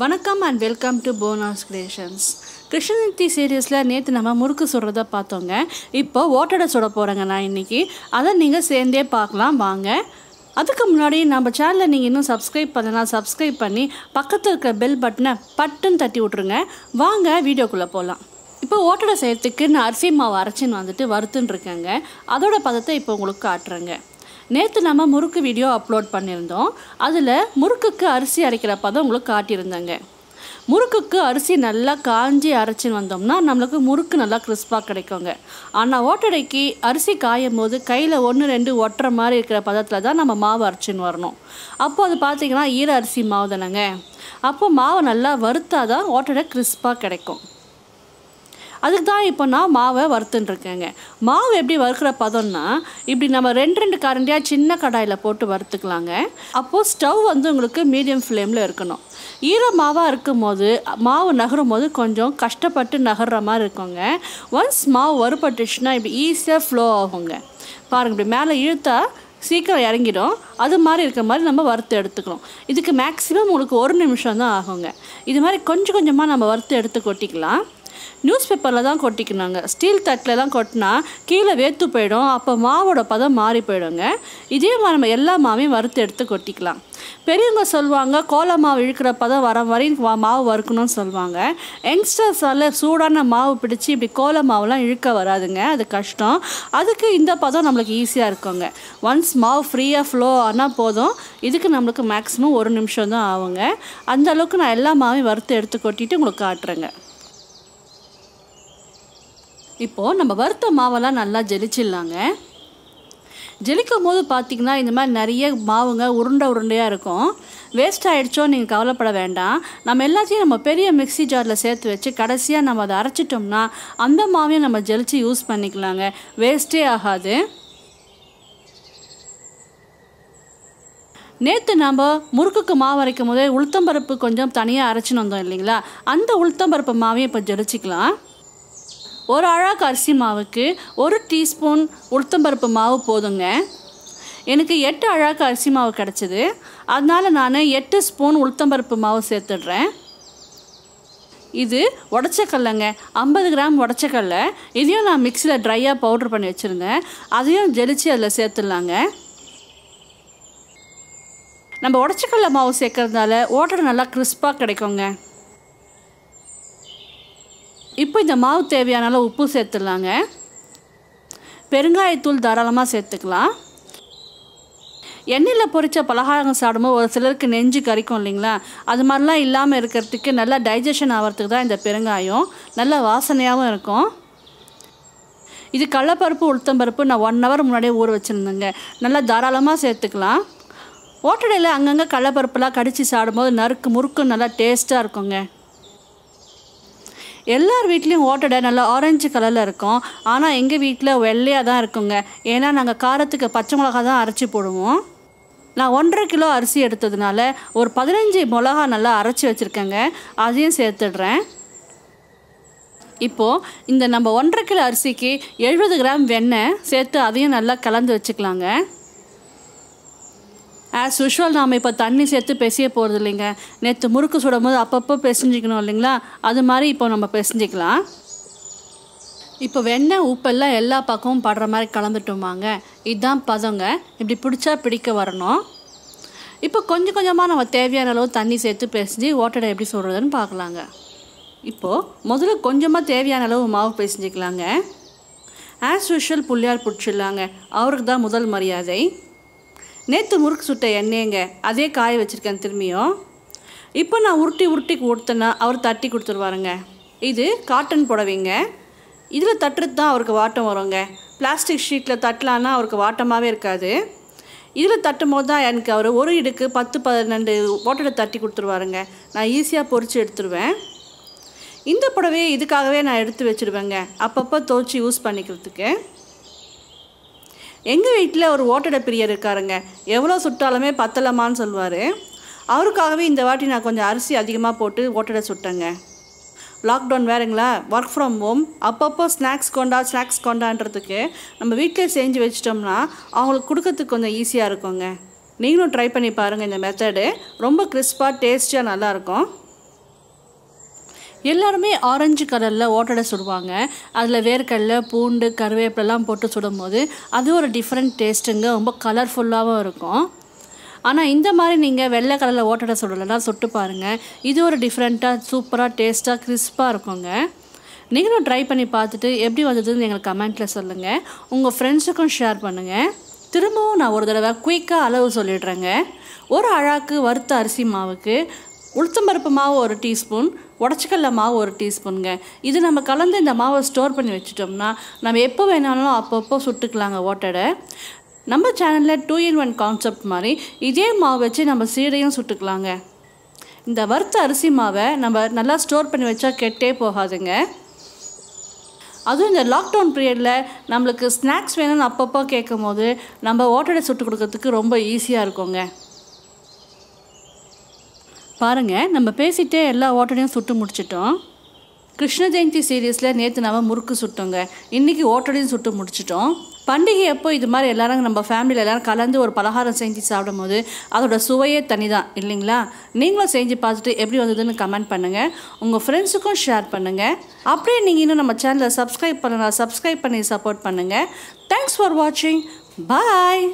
வணக்கம் and welcome to போனாஸ் creations Krishnanidhi சீரியஸில் நேற்று நம்ம முறுக்கு சுடுறதை பார்த்தோங்க இப்போ ஓட்டடை சுட போகிறேங்க நான் இன்றைக்கி அதை நீங்கள் சேர்ந்தே பார்க்கலாம் வாங்க அதுக்கு முன்னாடி நம்ம சேனலை நீங்கள் இன்னும் சப்ஸ்கிரைப் பண்ணலாம் சப்ஸ்கிரைப் பண்ணி பக்கத்தில் இருக்கிற பெல் பட்டனை பட்டுன்னு தட்டி விட்ருங்க வாங்க வீடியோக்குள்ளே போகலாம் இப்போ ஓட்டடை செய்யறதுக்கு நான் அரிசி மாவு அரைச்சின்னு வந்துட்டு வருத்துன்னு இருக்கேங்க அதோட பதத்தை இப்போ உங்களுக்கு காட்டுறேங்க நேற்று நம்ம முறுக்கு வீடியோ அப்லோட் பண்ணியிருந்தோம் அதில் முறுக்குக்கு அரிசி அரைக்கிற பதம் உங்களுக்கு காட்டியிருந்தேங்க முறுக்குக்கு அரிசி நல்லா காஞ்சி அரைச்சின்னு வந்தோம்னா நம்மளுக்கு முறுக்கு நல்லா கிறிஸ்பாக கிடைக்குங்க ஆனால் ஓட்டடைக்கு அரிசி காயும் போது கையில் ஒன்று ரெண்டு ஒட்டுற மாதிரி இருக்கிற பதத்தில் தான் நம்ம மாவு அரைச்சின்னு வரணும் அப்போது அது பார்த்திங்கன்னா ஈர அரிசி மாவு தானேங்க அப்போ மாவை நல்லா வறுத்தாதான் ஓட்டடை கிறிஸ்பாக கிடைக்கும் அதுக்கு தான் இப்போ நான் மாவை வறுத்துன்ட்ருக்கேங்க மாவு எப்படி வறுக்கிற பதம்னா இப்படி நம்ம ரெண்டு ரெண்டு கரண்டியாக சின்ன கடாயில் போட்டு வறுத்துக்கலாங்க அப்போது ஸ்டவ் வந்து உங்களுக்கு மீடியம் ஃப்ளேமில் இருக்கணும் ஈர மாவாக இருக்கும் போது மாவு நகரும் போது கொஞ்சம் கஷ்டப்பட்டு நகர்ற மாதிரி இருக்குங்க ஒன்ஸ் மாவு வறுபட்டுச்சுன்னா இப்படி ஈஸியாக ஃப்ளோ ஆகுங்க பாருங்கள் இப்படி மேலே இழுத்தா சீக்கிரம் இறங்கிடும் அது மாதிரி இருக்க மாதிரி நம்ம வறுத்து எடுத்துக்கணும் இதுக்கு மேக்ஸிமம் உங்களுக்கு ஒரு நிமிஷம் தான் ஆகுங்க இது மாதிரி கொஞ்சம் கொஞ்சமாக நம்ம வறுத்து எடுத்து கொட்டிக்கலாம் நியூஸ் பேப்பரில் தான் கொட்டிக்கினாங்க ஸ்டீல் தட்டில் தான் கொட்டினா கீழே வேத்து போயிடும் அப்போ மாவோட பதம் மாறி போயிடுங்க இதே மாதிரி நம்ம எல்லா மாவையும் வறுத்து எடுத்து கொட்டிக்கலாம் பெரியவங்க சொல்லுவாங்க கோல மாவு இழுக்கிற பதம் வர வரையும் மாவு வறுக்கணும்னு சொல்லுவாங்க யங்ஸ்டர்ஸால் சூடான மாவு பிடிச்சி இப்படி கோல மாவுலாம் இழுக்க வராதுங்க அது கஷ்டம் அதுக்கு இந்த பதம் நம்மளுக்கு ஈஸியாக இருக்குங்க ஒன்ஸ் மாவு ஃப்ரீயாக ஃப்ளோ ஆனால் போதும் இதுக்கு நம்மளுக்கு மேக்ஸிமம் ஒரு நிமிஷம் தான் ஆகுங்க அந்தளவுக்கு நான் எல்லா மாவையும் வறுத்து எடுத்து கொட்டிட்டு உங்களுக்கு காட்டுறேங்க இப்போது நம்ம வறுத்த மாவெல்லாம் நல்லா ஜெலிச்சிடலாங்க ஜெலிக்கும் போது பார்த்திங்கன்னா இந்த மாதிரி நிறைய மாவுங்க உருண்டை உருண்டையாக இருக்கும் வேஸ்ட் ஆகிடுச்சோ நீங்கள் கவலைப்பட வேண்டாம் நம்ம எல்லாத்தையும் நம்ம பெரிய மிக்சி ஜாரில் சேர்த்து வச்சு கடைசியாக நம்ம அதை அரைச்சிட்டோம்னா அந்த மாவையும் நம்ம ஜெலிச்சு யூஸ் பண்ணிக்கலாங்க வேஸ்ட்டே ஆகாது நேற்று நம்ம முறுக்குக்கு மாவு அரைக்கும் போதே உளுத்தம்பருப்பு கொஞ்சம் தனியாக அரைச்சின்னு வந்தோம் இல்லைங்களா அந்த உளுத்தம்பருப்பு மாவையும் இப்போ ஜெலிச்சிக்கலாம் ஒரு அழாக்கு அரிசி மாவுக்கு ஒரு டீஸ்பூன் உளுத்தம்பருப்பு மாவு போதுங்க எனக்கு எட்டு அழாக்கு அரிசி மாவு கிடச்சிது அதனால் நான் எட்டு ஸ்பூன் உளுத்தம்பருப்பு மாவு சேர்த்துடுறேன் இது உடச்சக்கல்லைங்க ஐம்பது கிராம் உடச்சக்கல்ல இதையும் நான் மிக்சியில் ட்ரையாக பவுட்ரு பண்ணி வச்சுருந்தேன் அதையும் ஜெலிச்சு அதில் சேர்த்துடலாங்க நம்ம உடச்சக்கல்ல மாவு சேர்க்கறதுனால ஓட்டர் நல்லா கிறிஸ்பாக கிடைக்குங்க இப்போ இந்த மாவு தேவையான உப்பு சேர்த்துடலாங்க பெருங்காயத்தூள் தாராளமாக சேர்த்துக்கலாம் எண்ணெயில் பொரித்த பலகாரம் சாப்பிடும்போது ஒரு சிலருக்கு நெஞ்சு கறிக்கும் இல்லைங்களா அது மாதிரிலாம் இல்லாமல் இருக்கிறதுக்கு நல்லா டைஜஷன் ஆகிறதுக்கு தான் இந்த பெருங்காயம் நல்லா வாசனையாகவும் இருக்கும் இது கடலப்பருப்பு உளுத்தம்பருப்பு நான் ஒன் ஹவர் முன்னாடியே ஊற வச்சுருந்தேங்க நல்லா தாராளமாக சேர்த்துக்கலாம் ஓட்டடையில் அங்கங்கே கள்ளப்பருப்புலாம் கடித்து சாப்பிடும்போது நறுக்கு முறுக்கு நல்லா டேஸ்ட்டாக இருக்குங்க எல்லார் வீட்லேயும் ஓட்டடை நல்லா ஆரஞ்சு கலரில் இருக்கும் ஆனால் எங்கள் வீட்டில் வெள்ளையாக தான் இருக்குங்க ஏன்னா நாங்கள் காரத்துக்கு பச்சை மிளகா தான் அரைச்சி போடுவோம் நான் ஒன்றரை கிலோ அரிசி எடுத்ததுனால ஒரு பதினஞ்சு மிளகா நல்லா அரைச்சி வச்சுருக்கேங்க அதையும் சேர்த்துடுறேன் இப்போது இந்த நம்ம ஒன்றரை கிலோ அரிசிக்கு எழுபது கிராம் வெண்ணெய் சேர்த்து அதையும் நல்லா கலந்து வச்சுக்கலாங்க ஆஸ் யூஷுவல் நாம் இப்போ தண்ணி சேர்த்து பேசிய போகிறது இல்லைங்க நேற்று முறுக்கு சுடும் போது அப்பப்போ பெசஞ்சிக்கணும் இல்லைங்களா அது மாதிரி இப்போ நம்ம பெசிஞ்சிக்கலாம் இப்போ வெண்ணெய் உப்பெல்லாம் எல்லா பக்கமும் படுற மாதிரி கலந்துட்டோமாங்க இதுதான் பதங்க இப்படி பிடிச்சா பிடிக்க வரணும் இப்போ கொஞ்சம் கொஞ்சமாக நம்ம தேவையான அளவு தண்ணி சேர்த்து பேசிஞ்சு ஓட்டடை எப்படி சொல்கிறதுன்னு பார்க்கலாங்க இப்போது முதல்ல கொஞ்சமாக தேவையான அளவு மாவு பேசிஞ்சிக்கலாங்க ஆஸ் யூஷுவல் புள்ளியார் பிடிச்சிடலாங்க அவருக்கு தான் முதல் மரியாதை நேற்று முறுக்கு சுட்ட எண்ணெய்ங்க அதே காய வச்சுருக்கேன் திரும்பியும் இப்போ நான் உருட்டி உருட்டி கொடுத்தேன்னா அவர் தட்டி கொடுத்துருவாருங்க இது காட்டன் புடவைங்க இதில் தட்டுறது தான் அவருக்கு வாட்டம் வருங்க பிளாஸ்டிக் ஷீட்டில் தட்டலான்னா அவருக்கு வாட்டமாகவே இருக்காது இதில் தட்டும் போது தான் எனக்கு அவர் ஒரு இடுக்கு பத்து பன்னெண்டு ஓட்டடை தட்டி கொடுத்துருவாருங்க நான் ஈஸியாக பொறிச்சு எடுத்துருவேன் இந்த புடவையை இதுக்காகவே நான் எடுத்து வச்சுருவேங்க அப்பப்போ துவச்சி யூஸ் பண்ணிக்கிறதுக்கு எங்கள் வீட்டில் ஒரு ஓட்டடை பிரியர் இருக்காருங்க எவ்வளோ சுட்டாலுமே பத்தலமான்னு சொல்லுவார் அவருக்காகவே இந்த வாட்டி நான் கொஞ்சம் அரிசி அதிகமாக போட்டு ஓட்டடை சுட்டேங்க லாக்டவுன் வேறுங்களா ஒர்க் ஃப்ரம் ஹோம் அப்பப்போ ஸ்நாக்ஸ் கொண்டா ஸ்நாக்ஸ் கொண்டான்றதுக்கு நம்ம வீட்டில் செஞ்சு வச்சிட்டோம்னா அவங்களுக்கு கொடுக்கறதுக்கு கொஞ்சம் ஈஸியாக இருக்குங்க நீங்களும் ட்ரை பண்ணி பாருங்கள் இந்த மெத்தடு ரொம்ப கிறிஸ்பாக டேஸ்டியாக நல்லாயிருக்கும் எல்லாருமே ஆரஞ்சு கலரில் ஓட்டடை சுடுவாங்க அதில் வேர்க்கடலை பூண்டு கருவேப்பிலெல்லாம் போட்டு சுடும்போது அது ஒரு டிஃப்ரெண்ட் டேஸ்ட்டுங்க ரொம்ப கலர்ஃபுல்லாகவும் இருக்கும் ஆனால் இந்த மாதிரி நீங்கள் வெள்ளை கலரில் ஓட்டடை சுடலைன்னா சுட்டு பாருங்கள் இது ஒரு டிஃப்ரெண்ட்டாக சூப்பராக டேஸ்ட்டாக கிறிஸ்பாக இருக்குங்க நீங்களும் ட்ரை பண்ணி பார்த்துட்டு எப்படி வந்ததுன்னு எங்களுக்கு கமெண்ட்டில் சொல்லுங்கள் உங்கள் ஃப்ரெண்ட்ஸுக்கும் ஷேர் பண்ணுங்கள் திரும்பவும் நான் ஒரு தடவை குயிக்காக அளவு சொல்லிடுறேங்க ஒரு அழாக்கு வறுத்த அரிசி மாவுக்கு உளுத்தம்பருப்பு மாவு ஒரு டீஸ்பூன் உடச்சிக்கல்ல மாவு ஒரு டீஸ்பூனுங்க இது நம்ம கலந்து இந்த மாவை ஸ்டோர் பண்ணி வச்சுட்டோம்னா நம்ம எப்போ வேணாலும் அப்பப்போ சுட்டுக்கலாங்க ஓட்டடை நம்ம சேனலில் டூ இன் ஒன் கான்செப்ட் மாதிரி இதே மாவு வச்சு நம்ம சீடையும் சுட்டுக்கலாங்க இந்த வறுத்த அரிசி மாவை நம்ம நல்லா ஸ்டோர் பண்ணி வச்சா கெட்டே போகாதுங்க அதுவும் இந்த லாக்டவுன் பீரியடில் நம்மளுக்கு ஸ்நாக்ஸ் வேணும்னு அப்பப்போ கேட்கும் போது நம்ம ஓட்டடை சுட்டு கொடுக்கறதுக்கு ரொம்ப ஈஸியாக இருக்குங்க பாருங்கள் நம்ம பேசிகிட்டே எல்லா ஓட்டடையும் சுட்டு முடிச்சிட்டோம் கிருஷ்ண ஜெயந்தி சீரியஸில் நேற்று நாம் முறுக்கு சுட்டோங்க இன்றைக்கி ஓட்டடையும் சுட்டு முடிச்சிட்டோம் பண்டிகை எப்போ இது மாதிரி எல்லாரும் நம்ம ஃபேமிலியில் எல்லோரும் கலந்து ஒரு பலகாரம் செஞ்சு சாப்பிடும் போது அதோட சுவையே தனி தான் இல்லைங்களா நீங்களும் செஞ்சு பார்த்துட்டு எப்படி வந்ததுன்னு கமெண்ட் பண்ணுங்கள் உங்கள் ஃப்ரெண்ட்ஸுக்கும் ஷேர் பண்ணுங்கள் அப்படியே நீங்கள் இன்னும் நம்ம சேனலை சப்ஸ்கிரைப் பண்ணலாம் சப்ஸ்கிரைப் பண்ணி சப்போர்ட் பண்ணுங்கள் தேங்க்ஸ் ஃபார் வாட்சிங் பாய்